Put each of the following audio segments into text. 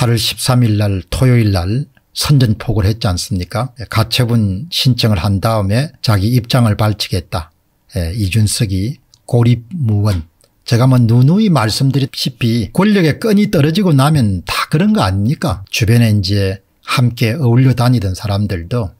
8월 13일 날 토요일 날 선전폭을 했지 않습니까 예, 가처분 신청을 한 다음에 자기 입장을 밝히겠다 예, 이준석이 고립무원 제가 뭐 누누이 말씀드렸시피 권력의 끈이 떨어지고 나면 다 그런 거 아닙니까 주변에 이제 함께 어울려 다니던 사람들도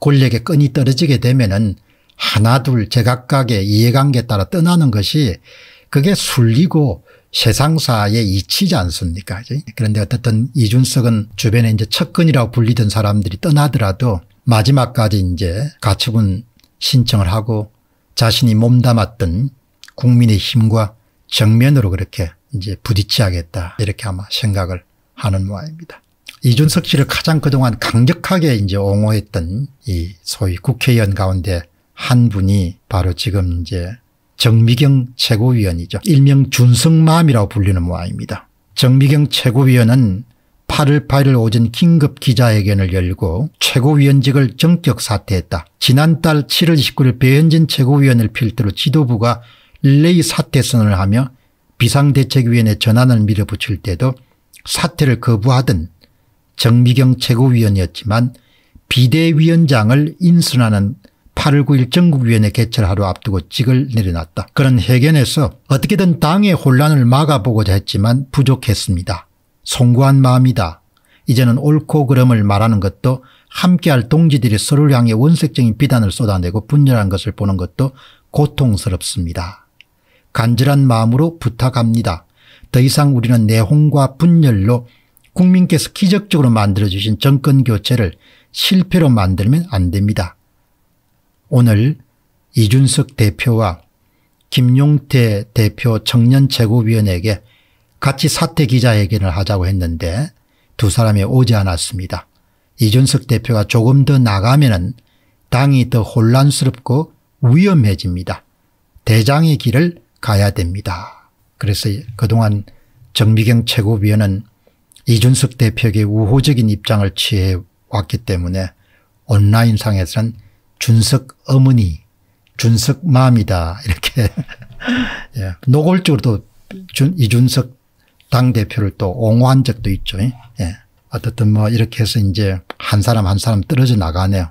권력의 끈이 떨어지게 되면은 하나 둘 제각각의 이해관계에 따라 떠나는 것이 그게 술리고 세상사에 이치지 않습니까 그런데 어쨌든 이준석은 주변에 이제 첫근이라고 불리던 사람들이 떠나더라도 마지막까지 이제 가처분 신청을 하고 자신이 몸담았던 국민의 힘과 정면으로 그렇게 이제 부딪히겠다 이렇게 아마 생각을 하는 모양입니다. 이준석 씨를 가장 그동안 강력하게 이제 옹호했던 이 소위 국회의원 가운데 한 분이 바로 지금 이제 정미경 최고위원이죠. 일명 준성맘이라고 불리는 모양입니다. 정미경 최고위원은 8월 8일 오전 긴급 기자회견을 열고 최고위원직을 정격 사퇴했다. 지난달 7월 19일 배현진 최고위원을 필두로 지도부가 릴레이 사퇴 선을 하며 비상대책위원회 전환을 밀어붙일 때도 사퇴를 거부하던 정미경 최고위원이었지만 비대위원장을 인순하는 8월 9 1정국위원회 개최를 하루 앞두고 직을 내려놨다. 그런 해견에서 어떻게든 당의 혼란을 막아보고자 했지만 부족했습니다. 송구한 마음이다. 이제는 옳고 그름을 말하는 것도 함께할 동지들이 서로를 향해 원색적인 비단을 쏟아내고 분열한 것을 보는 것도 고통스럽습니다. 간절한 마음으로 부탁합니다. 더 이상 우리는 내홍과 분열로 국민께서 기적적으로 만들어주신 정권교체를 실패로 만들면 안 됩니다. 오늘 이준석 대표와 김용태 대표 청년최고위원에게 같이 사퇴 기자회견을 하자고 했는데 두 사람이 오지 않았습니다. 이준석 대표가 조금 더 나가면 은 당이 더 혼란스럽고 위험해집니다. 대장의 길을 가야 됩니다. 그래서 그동안 정미경 최고위원은 이준석 대표에게 우호적인 입장을 취해 왔기 때문에 온라인상에서는 준석 어머니, 준석 맘이다. 이렇게 예. 노골적으로 또 준, 이준석 당대표를 또 옹호한 적도 있죠. 예. 예. 어떻든 뭐 이렇게 해서 이제 한 사람 한 사람 떨어져 나가네요.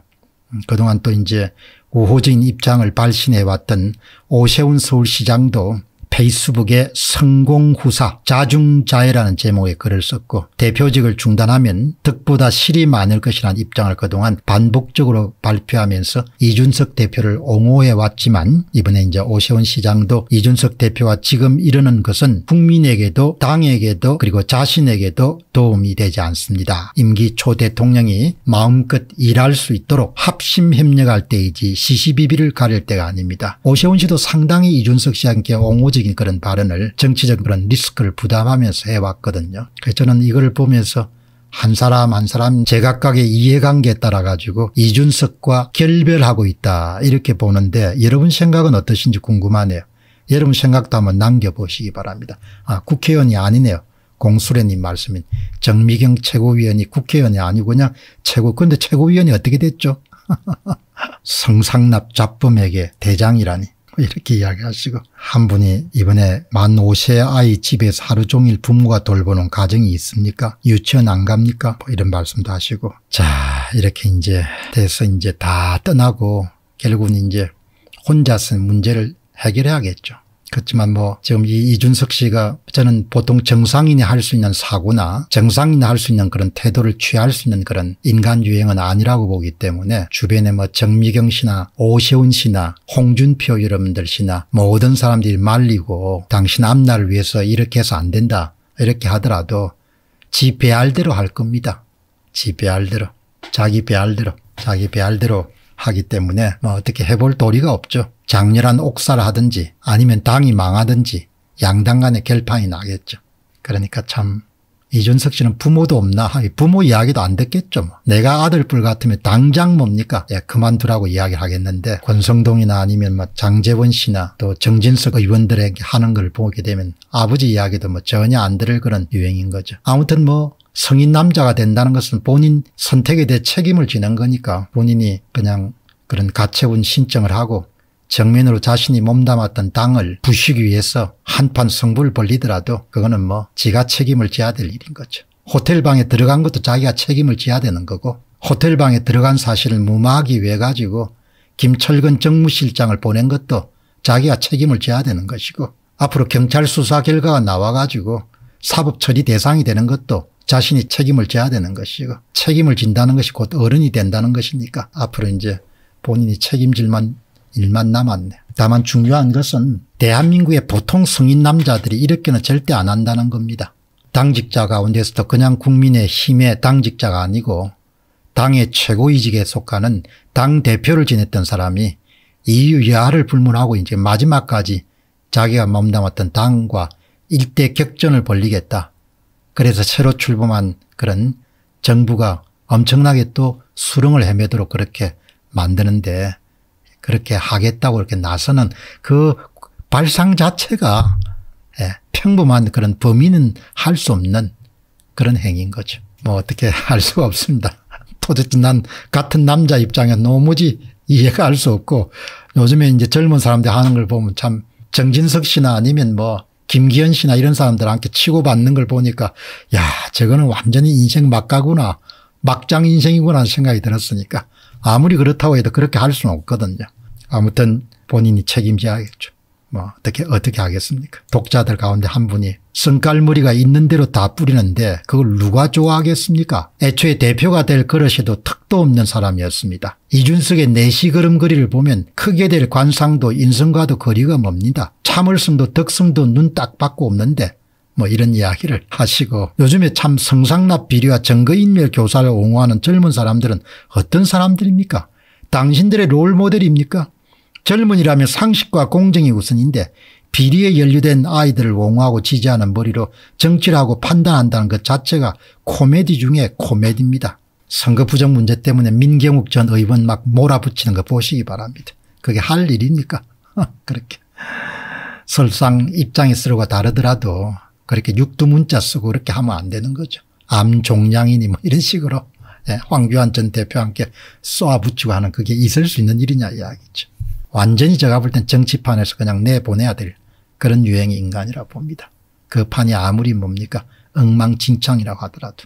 음, 그동안 또 이제 우호적인 입장을 발신해 왔던 오세훈 서울시장도 페이스북에 성공후사 자중자애라는 제목의 글을 썼고 대표직을 중단하면 득보다 실이 많을 것이라는 입장을 그동안 반복적으로 발표하면서 이준석 대표를 옹호해 왔지만 이번에 이제 오세훈 시장도 이준석 대표와 지금 이러는 것은 국민에게도 당에게도 그리고 자신에게도 도움이 되지 않습니다. 임기 초 대통령이 마음껏 일할 수 있도록 합심협력할 때이지 시시비비를 가릴 때가 아닙니다. 오세훈 씨도 상당히 이준석 씨와 함께 옹호적 정치적인 그런 발언을 정치적 그런 리스크를 부담하면서 해왔거든요. 그래서 저는 이걸 보면서 한 사람 한 사람 제각각의 이해관계에 따라 가지고 이준석과 결별하고 있다 이렇게 보는데 여러분 생각은 어떠신지 궁금하네요. 여러분 생각도 한번 남겨보시기 바랍니다. 아 국회의원이 아니네요. 공수련님 말씀인 정미경 최고위원이 국회의원이 아니고 그냥 최고 근데 최고위원이 어떻게 됐죠? 성상납 잡범에게 대장이라니 이렇게 이야기하시고 한 분이 이번에 만 5세 아이 집에서 하루 종일 부모가 돌보는 가정이 있습니까? 유치원 안 갑니까? 뭐 이런 말씀도 하시고 자 이렇게 이제 돼서 이제 다 떠나고 결국은 이제 혼자서 문제를 해결해야겠죠. 그렇지만 뭐 지금 이 이준석 씨가 저는 보통 정상인이 할 수 있는 사고나 정상인이 할수 있는 그런 태도를 취할 수 있는 그런 인간 유행은 아니라고 보기 때문에 주변에 뭐 정미경 씨나 오세훈 씨나 홍준표 여러분들 씨나 모든 사람들이 말리고 당신 앞날을 위해서 이렇게 해서 안 된다 이렇게 하더라도 지 배알대로 할 겁니다. 지 배알대로 자기 배알대로 자기 배알대로 하기 때문에 뭐 어떻게 해볼 도리가 없죠. 장렬한 옥사를 하든지 아니면 당이 망하든지 양당 간의 결판이 나겠죠. 그러니까 참 이준석 씨는 부모도 없나 부모 이야기도 안 듣겠죠. 뭐. 내가 아들뿔 같으면 당장 뭡니까 예, 그만두라고 이야기를 하겠는데 권성동이나 아니면 뭐 장재원 씨나 또 정진석 의원들에게 하는 걸 보게 되면 아버지 이야기도 뭐 전혀 안 들을 그런 유행인 거죠. 아무튼 뭐 성인 남자가 된다는 것은 본인 선택에 대해 책임을 지는 거니까 본인이 그냥 그런 가채운 신청을 하고 정면으로 자신이 몸담았던 당을 부수기 위해서 한판 승부를 벌리더라도 그거는 뭐 지가 책임을 져야 될 일인 거죠. 호텔방에 들어간 것도 자기가 책임을 져야 되는 거고 호텔방에 들어간 사실을 무마하기 위해 가지고 김철근 정무실장을 보낸 것도 자기가 책임을 져야 되는 것이고 앞으로 경찰 수사 결과가 나와 가지고 사법 처리 대상이 되는 것도 자신이 책임을 져야 되는 것이고 책임을 진다는 것이 곧 어른이 된다는 것이니까 앞으로 이제 본인이 책임질만 일만 남았네. 다만 중요한 것은 대한민국의 보통 성인 남자들이 이렇게는 절대 안 한다는 겁니다. 당직자 가운데서도 그냥 국민의 힘의 당직자가 아니고 당의 최고위직에 속하는 당 대표를 지냈던 사람이 이유 여하를 불문하고 이제 마지막까지 자기가 몸담았던 당과 일대 격전을 벌리겠다. 그래서 새로 출범한 그런 정부가 엄청나게 또 수렁을 헤매도록 그렇게 만드는데 그렇게 하겠다고 이렇게 나서는 그 발상 자체가 예, 평범한 그런 범인은 할 수 없는 그런 행위인 거죠. 뭐 어떻게 할 수가 없습니다. 도대체 난 같은 남자 입장에 너무지 이해가 할 수 없고 요즘에 이제 젊은 사람들 하는 걸 보면 참 정진석 씨나 아니면 뭐 김기현 씨나 이런 사람들한테 치고받는 걸 보니까 야 저거는 완전히 인생 막가구나 막장 인생이구나 는 생각이 들었으니까 아무리 그렇다고 해도 그렇게 할 수는 없거든요. 아무튼 본인이 책임져야겠죠. 뭐 어떻게 어떻게 하겠습니까? 독자들 가운데 한 분이 성깔머리가 있는 대로 다 뿌리는데 그걸 누가 좋아하겠습니까? 애초에 대표가 될 그릇에도 턱도 없는 사람이었습니다. 이준석의 내시걸음거리를 보면 크게 될 관상도 인성과도 거리가 멉니다. 참을성도 덕성도 눈 딱 받고 없는데 뭐 이런 이야기를 하시고 요즘에 참 성상납 비리와 정거인멸 교사를 옹호하는 젊은 사람들은 어떤 사람들입니까 당신들의 롤모델입니까 젊은이라면 상식과 공정이 우선인데 비리에 연루된 아이들을 옹호하고 지지하는 머리로 정치를 하고 판단한다는 것 자체가 코미디 중에 코미디입니다. 선거 부정 문제 때문에 민경욱 전 의원 막 몰아붙이는 거 보시기 바랍니다. 그게 할 일입니까? 그렇게. 설상 입장이 서로가 다르더라도 그렇게 육두문자 쓰고 그렇게 하면 안 되는 거죠. 암종양이니 뭐 이런 식으로 예, 황교안 전 대표와 함께 쏘아붙이고 하는 그게 있을 수 있는 일이냐 이야기죠. 완전히 제가 볼 땐 정치판에서 그냥 내보내야 될 그런 유행의 인간이라 봅니다. 그 판이 아무리 뭡니까 엉망진창이라고 하더라도.